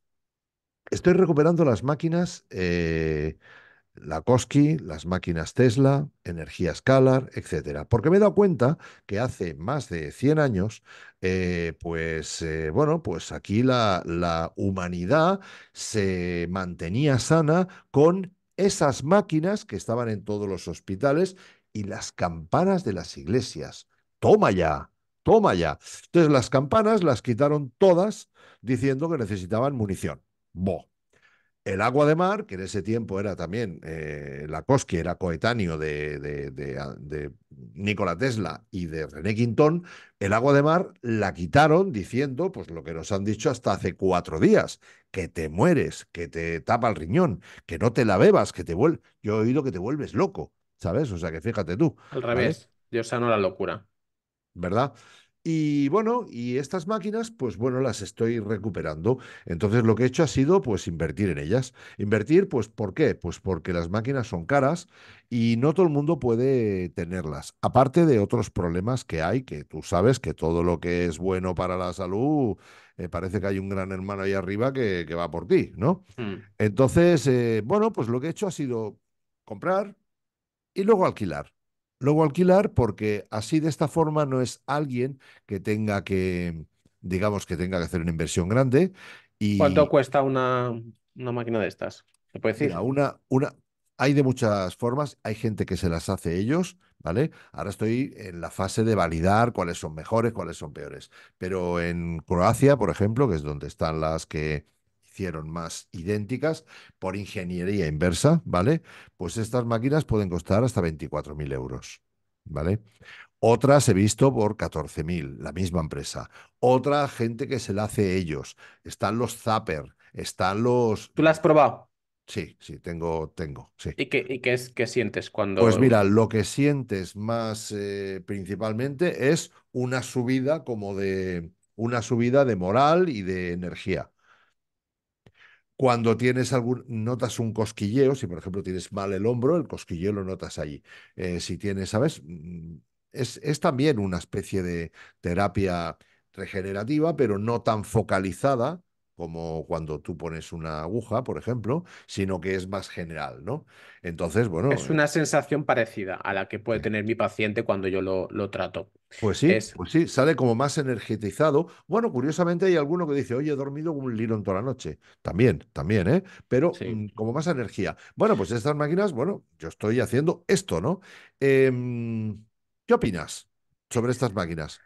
Estoy recuperando las máquinas eh, la KOSKI, las máquinas Tesla, energía Scalar, etcétera. Porque me he dado cuenta que hace más de 100 años, eh, pues eh, bueno, pues aquí la humanidad se mantenía sana con esas máquinas que estaban en todos los hospitales y las campanas de las iglesias. ¡Toma ya! ¡Toma ya! Entonces las campanas las quitaron todas diciendo que necesitaban munición. El agua de mar, que en ese tiempo era también eh, la Koski era coetáneo de, Nikola Tesla y de René Quintón, el agua de mar la quitaron diciendo, pues lo que nos han dicho hasta hace cuatro días, que te mueres, que te tapa el riñón, que no te la bebas, que te vuelves. Yo he oído que te vuelves loco, ¿sabes? O sea que fíjate tú. Al revés, Dios sano la locura. ¿Verdad? Y bueno, y estas máquinas, pues bueno, las estoy recuperando. Entonces lo que he hecho ha sido pues invertir en ellas. Invertir, pues ¿por qué? Pues porque las máquinas son caras y no todo el mundo puede tenerlas. Aparte de otros problemas que hay, que tú sabes que todo lo que es bueno para la salud, eh, parece que hay un gran hermano ahí arriba que, va por ti, ¿no? Mm. Entonces, eh, bueno, pues lo que he hecho ha sido comprar y luego alquilar luego alquilar porque así de esta forma no es alguien que tenga que, digamos, que tenga que hacer una inversión grande. Y... ¿Cuánto cuesta una, una máquina de estas? ¿Se puede decir? una, una, hay de muchas formas, hay gente que se las hace ellos, ¿vale? Ahora estoy en la fase de validar cuáles son mejores, cuáles son peores. Pero en Croacia, por ejemplo, que es donde están las que hicieron más idénticas por ingeniería inversa, ¿vale? Pues estas máquinas pueden costar hasta 24.000 euros, ¿vale? Otras he visto por 14.000, la misma empresa. Otra gente que se la hace ellos. Están los Zapper, están los... ¿Tú la has probado? Sí, sí, tengo, tengo, sí. ¿Y qué, es, qué sientes cuando...? Pues mira, lo que sientes más eh, principalmente es una subida como de... una subida de moral y de energía. Cuando tienes algún, notas un cosquilleo, si por ejemplo tienes mal el hombro, el cosquilleo lo notas allí. Eh, si tienes, ¿sabes? Mm, es también una especie de terapia regenerativa, pero no tan focalizada como cuando tú pones una aguja, por ejemplo, sino que es más general, ¿no? Entonces, bueno... Es eh una sensación parecida a la que puede tener mi paciente cuando yo lo, trato. Pues sí, pues sí, sale como más energetizado. Bueno, curiosamente hay alguno que dice, oye, he dormido como un lirón toda la noche. También, también, ¿eh? Pero mm, como más energía. Bueno, pues estas máquinas, bueno, yo estoy haciendo esto, ¿no? Em, ¿Qué opinas sobre estas máquinas?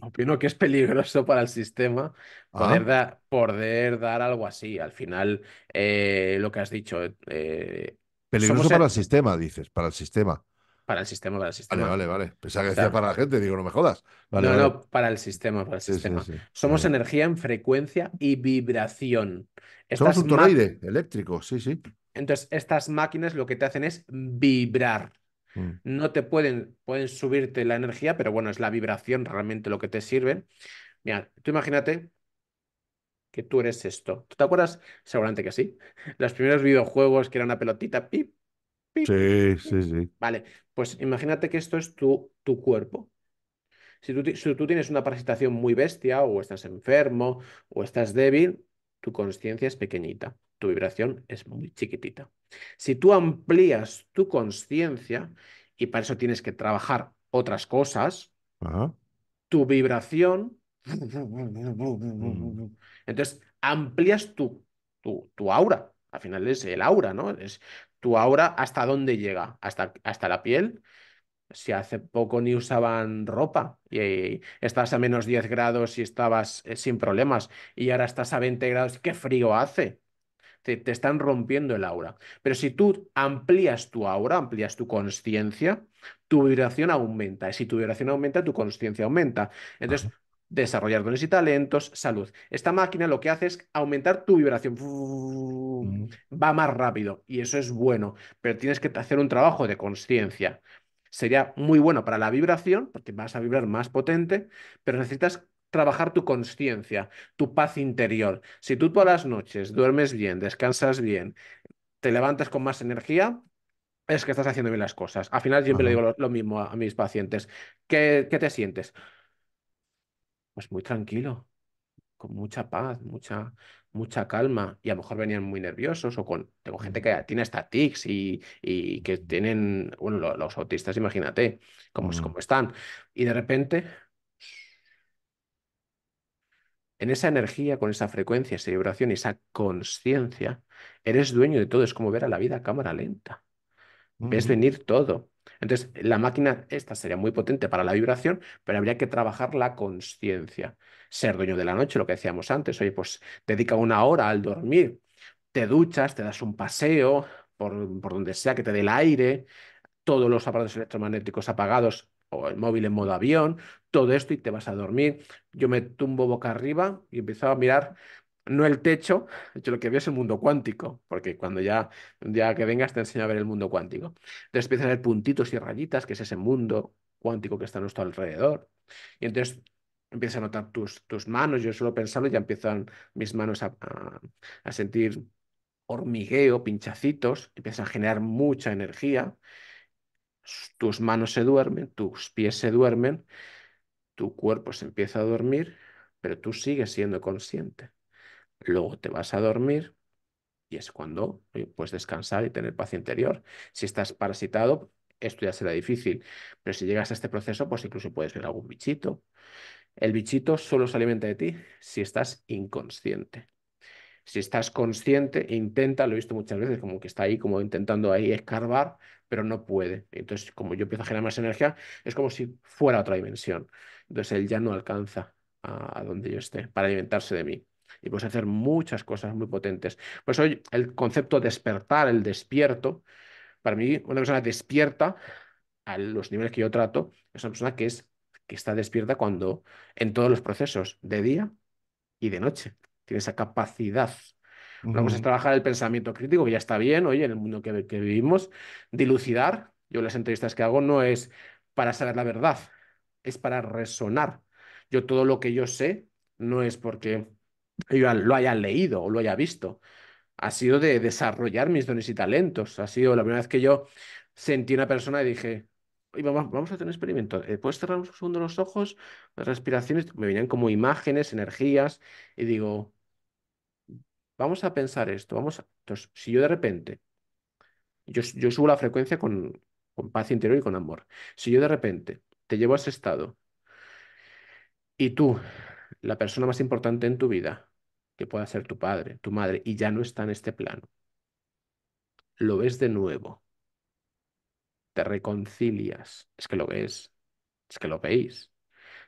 opino que es peligroso para el sistema poder, poder dar algo así. Al final, eh, lo que has dicho. Eh, peligroso para el sistema, dices, para el sistema. Para el sistema, para el sistema. Vale, vale, vale. Pensaba que decía para la gente, digo, no me jodas. no, no, para el sistema, para el sistema. Somos energía en frecuencia y vibración. Somos un torreide eléctrico, sí, sí. Entonces, estas máquinas lo que te hacen es vibrar. Mm. No te pueden, pueden subirte la energía, pero bueno, es la vibración realmente lo que te sirve. Mira, tú imagínate que tú eres esto. ¿Tú te acuerdas? Seguramente que sí. Los primeros videojuegos que era una pelotita, pip, pip. Sí, sí, sí. Vale, pues imagínate que esto es tu, tu cuerpo. Si tú, si tú tienes una parasitación muy bestia o estás enfermo o estás débil, tu conciencia es pequeñita, tu vibración es muy chiquitita. Si tú amplías tu conciencia, y para eso tienes que trabajar otras cosas, tu vibración... Mm. Entonces, amplías tu, tu, tu, aura. Al final es el aura, ¿no? Es tu aura hasta dónde llega, hasta, hasta la piel si hace poco ni usaban ropa y, estabas a menos 10 grados y estabas eh, sin problemas y ahora estás a 20 grados, qué frío hace. Te, están rompiendo el aura. Pero si tú amplías tu aura, amplías tu conciencia, tu vibración aumenta. Y si tu vibración aumenta, tu conciencia aumenta. Entonces, desarrollar dones y talentos, salud. Esta máquina lo que hace es aumentar tu vibración. Va más rápido y eso es bueno, pero tienes que hacer un trabajo de conciencia. Sería muy bueno para la vibración, porque vas a vibrar más potente, pero necesitas trabajar tu conciencia, tu paz interior. Si tú todas las noches duermes bien, descansas bien, te levantas con más energía, es que estás haciendo bien las cosas. Al final siempre le digo lo, mismo a, mis pacientes. ¿Qué te sientes? Pues muy tranquilo, con mucha paz, mucha, mucha calma y a lo mejor venían muy nerviosos o con, tengo gente que tiene hasta tics y, que tienen, bueno, los, autistas, imagínate cómo, están. Y de repente, en esa energía, con esa frecuencia, esa vibración y esa conciencia, eres dueño de todo, es como ver a la vida a cámara lenta. Ves venir todo. Entonces, la máquina esta sería muy potente para la vibración, pero habría que trabajar la conciencia ser dueño de la noche, lo que decíamos antes, oye, pues dedica una hora al dormir, te duchas, te das un paseo por, donde sea, que te dé el aire, todos los aparatos electromagnéticos apagados o el móvil en modo avión, todo esto y te vas a dormir. Yo me tumbo boca arriba y empezaba a mirar no el techo, hecho, lo que veo es el mundo cuántico, porque cuando ya, un día que vengas te enseño a ver el mundo cuántico. Entonces empiezan a ver puntitos y rayitas, que es ese mundo cuántico que está a nuestro alrededor. Y entonces empiezas a notar tus, tus manos, yo suelo pensarlo ya empiezan mis manos a, sentir hormigueo, pinchacitos, empiezan a generar mucha energía, tus manos se duermen, tus pies se duermen, tu cuerpo se empieza a dormir, pero tú sigues siendo consciente. Luego te vas a dormir y es cuando puedes descansar y tener paz interior. Si estás parasitado, esto ya será difícil, pero si llegas a este proceso, pues incluso puedes ver algún bichito. El bichito solo se alimenta de ti si estás inconsciente. Si estás consciente, intenta, lo he visto muchas veces, como que está ahí, como intentando ahí escarbar, pero no puede. Entonces, como yo empiezo a generar más energía, es como si fuera otra dimensión. Entonces, él ya no alcanza a, donde yo esté para alimentarse de mí y puedes hacer muchas cosas muy potentes. Pues hoy el concepto despertar, el despierto, para mí una persona despierta a los niveles que yo trato, es una persona que es que está despierta cuando en todos los procesos, de día y de noche. Tiene esa capacidad. Vamos a trabajar el pensamiento crítico, que ya está bien, hoy en el mundo que, vivimos, dilucidar. Yo las entrevistas que hago no es para saber la verdad, es para resonar. Yo todo lo que yo sé no es porque yo lo haya leído o lo haya visto, ha sido de desarrollar mis dones y talentos. Ha sido la primera vez que yo sentí una persona y dije, vamos, a hacer un experimento. Eh, ¿Puedes cerrar un segundo los ojos? Las respiraciones me venían como imágenes, energías, y digo, vamos a pensar esto. Vamos a... Entonces, si yo de repente, yo, subo la frecuencia con, con paz interior y con amor. Si yo de repente te llevo a ese estado y tú, la persona más importante en tu vida, que pueda ser tu padre, tu madre, y ya no está en este plano, lo ves de nuevo te reconcilias, es que lo ves, es que lo veis,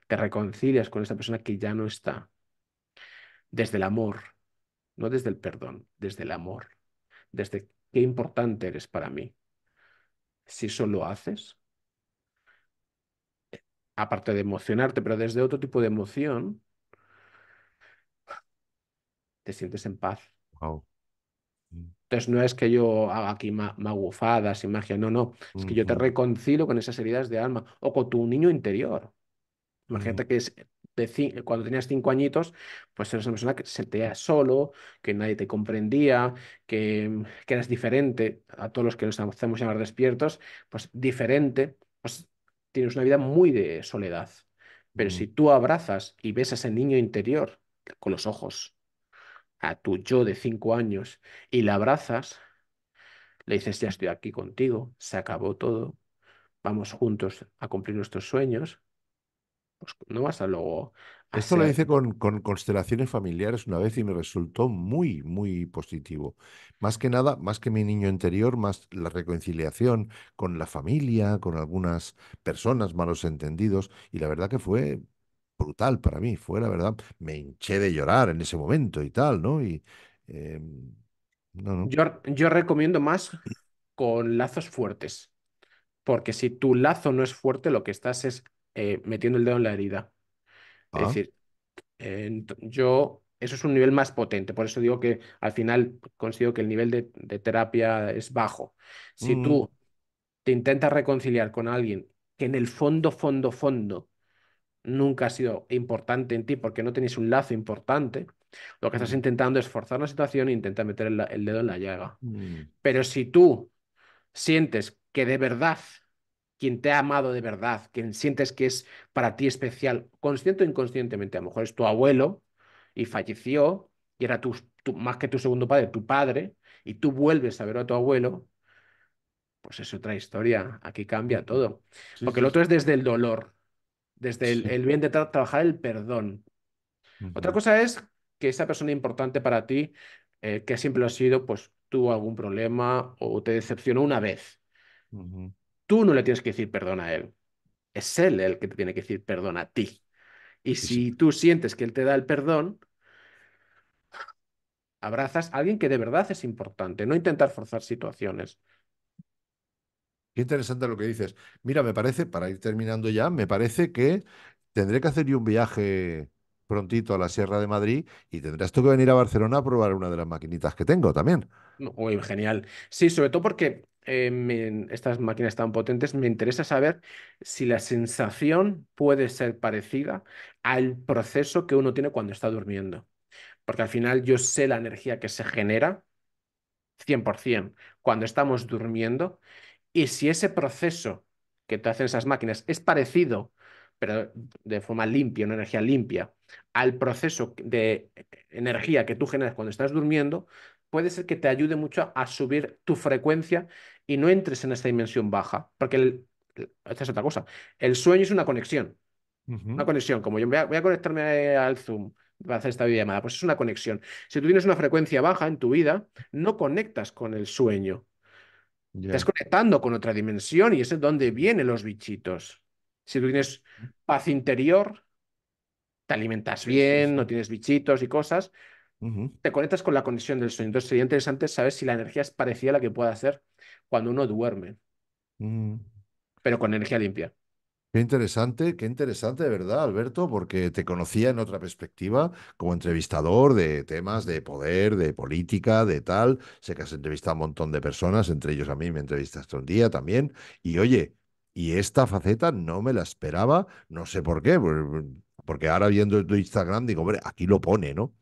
te reconcilias con esta persona que ya no está, desde el amor, no desde el perdón, desde el amor, desde qué importante eres para mí. Si eso lo haces, aparte de emocionarte, pero desde otro tipo de emoción, te sientes en paz. Wow. Entonces no es que yo haga aquí magufadas y magia, no, no, es que yo te reconcilo con esas heridas de alma o con tu niño interior. Mm. Imagínate que cuando tenías cinco añitos, pues eras una persona que se solo, que nadie te comprendía, que, eras diferente a todos los que nos hacemos llamar despiertos, pues diferente, pues tienes una vida muy de soledad. Pero mm. si tú abrazas y ves a ese niño interior con los ojos, a tu yo de cinco años y la abrazas, le dices, ya estoy aquí contigo, se acabó todo, vamos juntos a cumplir nuestros sueños, pues no vas a luego... Esto lo hice con, con, constelaciones familiares una vez y me resultó muy, muy positivo. Más que nada, más que mi niño interior, más la reconciliación con la familia, con algunas personas, malos entendidos, y la verdad que fue brutal para mí, fue la verdad, me hinché de llorar en ese momento y tal, ¿no? Y, em, no, no. Yo, recomiendo más con lazos fuertes, porque si tu lazo no es fuerte, lo que estás es eh, metiendo el dedo en la herida. Es decir, yo, eso es un nivel más potente, por eso digo que al final considero que el nivel de, terapia es bajo. Si mm. tú te intentas reconciliar con alguien que en el fondo, fondo, fondo nunca ha sido importante en ti porque no tenéis un lazo importante, lo que estás mm. intentando es forzar la situación e intentar meter el, dedo en la llaga. Mm. Pero si tú sientes que de verdad, quien te ha amado de verdad, quien sientes que es para ti especial, consciente o inconscientemente, a lo mejor es tu abuelo y falleció y era más que tu segundo padre, tu padre, y tú vuelves a ver a tu abuelo, pues es otra historia, aquí cambia todo. Porque el otro es desde el dolor, desde el, bien de trabajar el perdón. Otra cosa es que esa persona importante para ti, eh, que siempre ha sido, pues tuvo algún problema o te decepcionó una vez. Tú no le tienes que decir perdón a él. Es él el que te tiene que decir perdón a ti. Y si tú sientes que él te da el perdón, abrazas a alguien que de verdad es importante, no intentar forzar situaciones. Qué interesante lo que dices. Mira, me parece, para ir terminando ya, me parece que tendré que hacer yo un viaje prontito a la Sierra de Madrid y tendrás tú que venir a Barcelona a probar una de las maquinitas que tengo también. Uy, genial. Sí, sobre todo porque eh, estas máquinas tan potentes, me interesa saber si la sensación puede ser parecida al proceso que uno tiene cuando está durmiendo. Porque al final yo sé la energía que se genera 100% cuando estamos durmiendo y si ese proceso que te hacen esas máquinas es parecido, pero de forma limpia, una energía limpia, al proceso de energía que tú generas cuando estás durmiendo, puede ser que te ayude mucho a subir tu frecuencia y no entres en esta dimensión baja, porque el, esta es otra cosa. El sueño es una conexión. Una conexión, como yo voy a, voy a conectarme al Zoom para hacer esta videollamada, pues es una conexión. Si tú tienes una frecuencia baja en tu vida, no conectas con el sueño. Estás conectando con otra dimensión y es donde vienen los bichitos. Si tú tienes paz interior, te alimentas bien, no tienes bichitos y cosas, te conectas con la conexión del sueño. Entonces sería interesante saber si la energía es parecida a la que puede hacer cuando uno duerme, mm. pero con energía limpia. Qué interesante, qué interesante de verdad, Alberto, porque te conocía en otra perspectiva, como entrevistador de temas de poder, de política, de tal. Sé que has entrevistado a un montón de personas, entre ellos a mí me entrevistaste un día también. Y oye, y esta faceta no me la esperaba, no sé por qué, pues, porque ahora viendo tu Instagram digo, hombre, aquí lo pone, ¿no?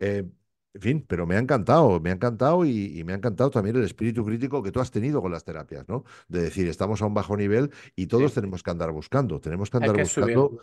Eh, en fin, pero me ha encantado, me ha encantado y, me ha encantado también el espíritu crítico que tú has tenido con las terapias, ¿no? De decir, estamos a un bajo nivel y todos tenemos que andar buscando, tenemos que andar buscando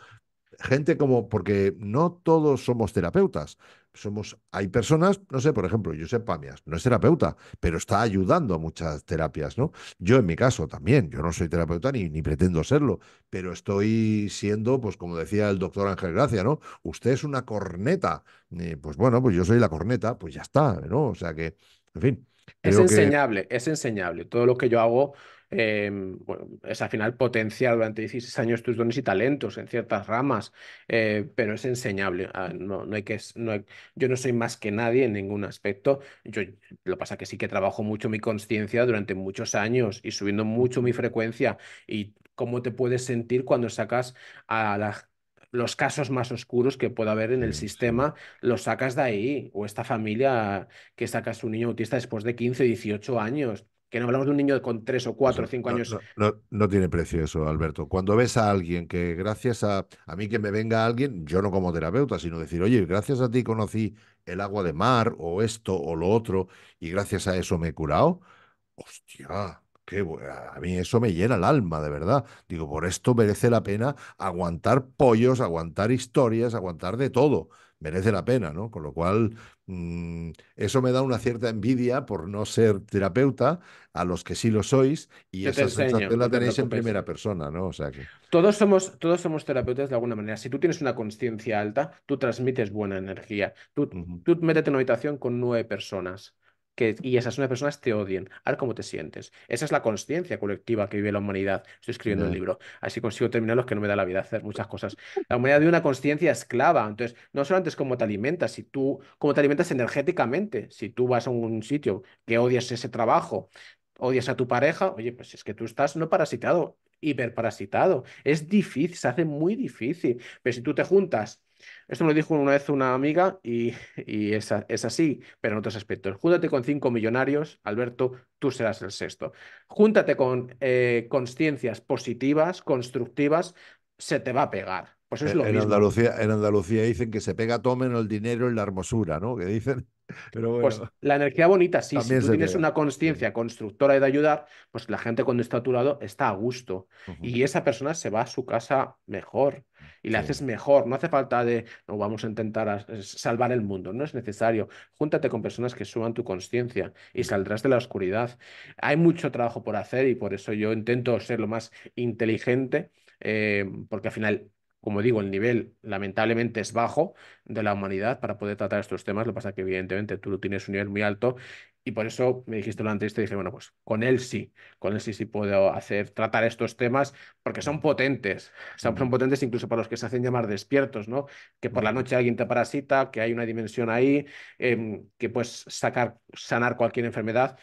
gente como, porque no todos somos terapeutas, somos, hay personas, no sé, por ejemplo, Josep Pamias, no es terapeuta, pero está ayudando a muchas terapias, ¿no? Yo en mi caso también, yo no soy terapeuta ni, pretendo serlo, pero estoy siendo, pues como decía el doctor Ángel Gracia, ¿no? Usted es una corneta, eh, pues bueno, pues yo soy la corneta, pues ya está, ¿no? O sea que, en fin, es enseñable, es enseñable. Todo lo que yo hago em, es al final potenciar durante 16 años tus dones y talentos en ciertas ramas, eh, pero es enseñable. Ah, no, no hay que, yo no soy más que nadie en ningún aspecto. Yo, lo pasa que sí que trabajo mucho mi conciencia durante muchos años y subiendo mucho mi frecuencia y cómo te puedes sentir cuando sacas a las los casos más oscuros que pueda haber en el sistema, los sacas de ahí, o esta familia que saca a su niño autista después de 15, 18 años. Que no hablamos de un niño con 3 o 4 o 5 años. No, no, tiene precio eso, Alberto. Cuando ves a alguien que gracias a, a mí que me venga alguien, yo no como terapeuta, sino decir, oye, gracias a ti conocí el agua de mar o esto o lo otro y gracias a eso me he curado, hostia, a mí eso me llena el alma, de verdad. Digo, por esto merece la pena aguantar pollos, aguantar historias, aguantar de todo. Merece la pena, ¿no? Con lo cual, mm, eso me da una cierta envidia por no ser terapeuta, a los que sí lo sois, y esa sensación la tenéis en primera persona, ¿no? O sea que... Todos somos, todos somos terapeutas de alguna manera. Si tú tienes una conciencia alta, tú transmites buena energía. Tú, tú métete en una habitación con nueve personas y esas unas personas te odien. A ver cómo te sientes. Esa es la conciencia colectiva que vive la humanidad. Estoy escribiendo un libro. Así consigo terminar los que no me da la vida hacer muchas cosas. La humanidad de una conciencia esclava. Entonces, no solamente antes cómo te alimentas, si tú, cómo te alimentas energéticamente. Si tú vas a un sitio que odias ese trabajo, odias a tu pareja, oye, pues es que tú estás no parasitado, hiperparasitado. Es difícil, se hace muy difícil. Pero si tú te juntas esto me lo dijo una vez una amiga y, es, así, pero en otros aspectos. Júntate con cinco millonarios, Alberto, tú serás el sexto. Júntate con eh, conciencias positivas, constructivas, se te va a pegar. Pues es en, eh, lo en Andalucía, en Andalucía dicen que se pega, tomen el dinero y la hermosura, ¿no? Que dicen. Pero pues la energía bonita, sí, si tú tienes una conciencia constructora y de ayudar, pues la gente cuando está a tu lado está a gusto y esa persona se va a su casa mejor y la haces mejor. No hace falta de, no vamos a intentar eh, salvar el mundo, no es necesario. Júntate con personas que suban tu conciencia y mm. saldrás de la oscuridad. Hay mucho trabajo por hacer y por eso yo intento ser lo más inteligente, eh, porque al final como digo, el nivel lamentablemente es bajo de la humanidad para poder tratar estos temas. Lo que pasa es que evidentemente tú tienes un nivel muy alto y por eso me dijiste lo antes y te dije, bueno, pues con él sí, con él sí sí puedo hacer, tratar estos temas, porque son potentes, son potentes incluso para los que se hacen llamar despiertos, ¿no? Que por la noche alguien te parasita, que hay una dimensión ahí, em, que puedes sacar, sanar cualquier enfermedad,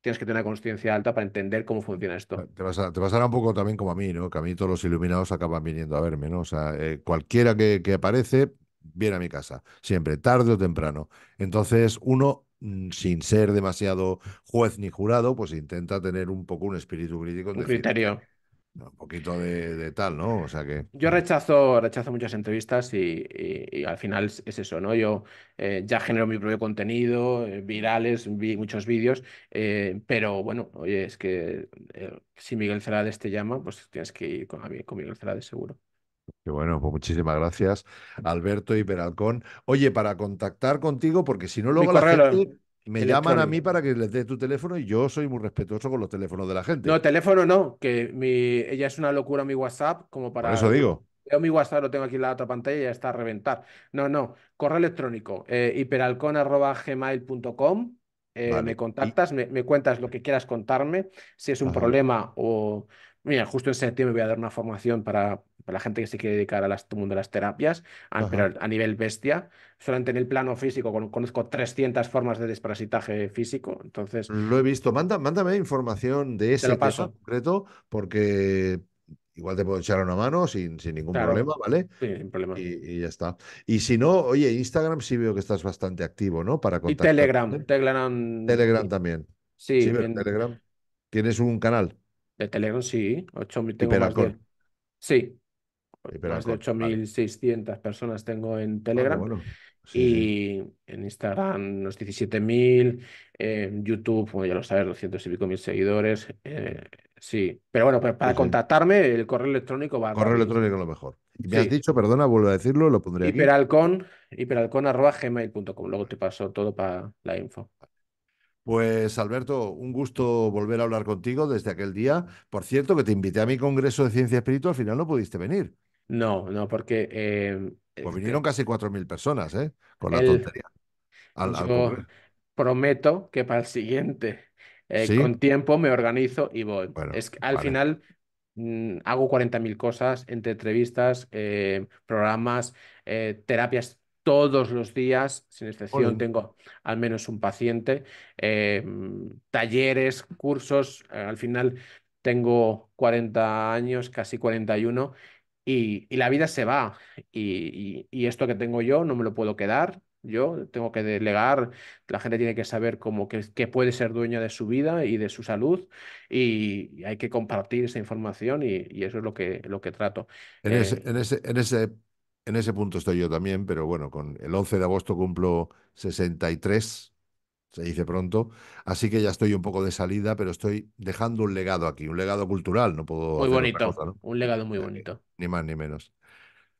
tienes que tener una conciencia alta para entender cómo funciona esto. Te pasará, te pasará un poco también como a mí, ¿no? Que a mí todos los iluminados acaban viniendo a verme, ¿no? O sea, eh, cualquiera que, que aparece viene a mi casa, siempre, tarde o temprano. Entonces, uno Mm, sin ser demasiado juez ni jurado, pues intenta tener un poco un espíritu crítico. Un criterio. Un poquito de, tal, ¿no? O sea que. Yo rechazo, rechazo muchas entrevistas y, al final es, eso, ¿no? Yo eh, ya genero mi propio contenido, eh, virales, vi muchos vídeos, eh, pero bueno, oye, es que si Miguel Celades te llama, pues tienes que ir con, con Miguel Celades seguro bueno, pues muchísimas gracias, Alberto y Oye, para contactar contigo, porque si no, luego la me llaman a mí para que les dé tu teléfono y yo soy muy respetuoso con los teléfonos de la gente. No, teléfono no, que mi, ella es una locura mi WhatsApp, como para. eso digo. Yo mi WhatsApp lo tengo aquí en la otra pantalla y ya está a reventar. No, no, correo electrónico, eh, eh Me contactas, me, cuentas lo que quieras contarme, si es un problema o, mira, justo en septiembre voy a dar una formación para, la gente que se quiere dedicar al mundo de las terapias, a, ah, a nivel bestia. Solamente en el plano físico con, conozco 300 formas de desparasitaje físico, entonces... Lo he visto. mándame información de ese tema concreto, porque igual te puedo echar una mano sin, sin ningún problema, ¿vale? sin problema. Y, ya está. Y si no, oye, Instagram sí veo que estás bastante activo, ¿no? Para Y ¿eh? Telegram, Telegram. también. Sí, sí Telegram. Tienes un canal. De Telegram sí, 8.000 tengo más sí, más de 8.600 personas tengo en ah, Telegram. y en Instagram unos 17.000, en YouTube, bueno, ya lo sabes, 200 y pico mil seguidores. Eh, sí, pero bueno, para contactarme, el correo electrónico va. a Correo electrónico electrónico lo mejor. Y me has dicho, perdona, vuelvo a decirlo, lo pondré hiperalcon, aquí. Hiperalcon, hiperalcon Luego te paso todo para la info. Pues Alberto, un gusto volver a hablar contigo desde aquel día. Por cierto, que te invité a mi Congreso de Ciencia Espiritual, al final no pudiste venir. No, no, porque... Eh, pues eh, vinieron casi 4.000 personas, ¿eh? Con la tontería. prometo que para el siguiente, eh, con tiempo, me organizo y voy. es que al final mm, hago 40.000 cosas entre entrevistas, programas, terapias todos los días, sin excepción, tengo al menos un paciente, eh, talleres, cursos, eh, al final tengo 40 años, casi 41, y, la vida se va. Y, esto que tengo yo no me lo puedo quedar. Yo tengo que delegar, la gente tiene que saber cómo que, puede ser dueño de su vida y de su salud y, hay que compartir esa información y, eso es lo que, lo que trato. en ese eh, en ese punto estoy yo también, pero bueno, con el 11 de agosto cumplo 63, se dice pronto, así que ya estoy un poco de salida, pero estoy dejando un legado aquí, un legado cultural, no puedo... Muy bonito, un legado muy eh, bonito. Ni, más ni menos.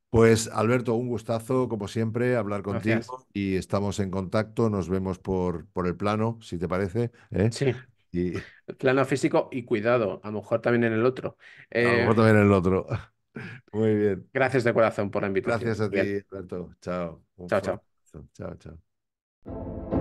Pues Alberto, un gustazo, como siempre, hablar contigo y estamos en contacto, nos vemos por, por el plano, si te parece. ¿eh? Sí. Y... Plano físico y cuidado, a lo mejor también en el otro. A lo eh, mejor también en el otro. Muy bien. Gracias de corazón por la invitación. Gracias a ti, Alberto. Chao. chao, chao. Chao, chao.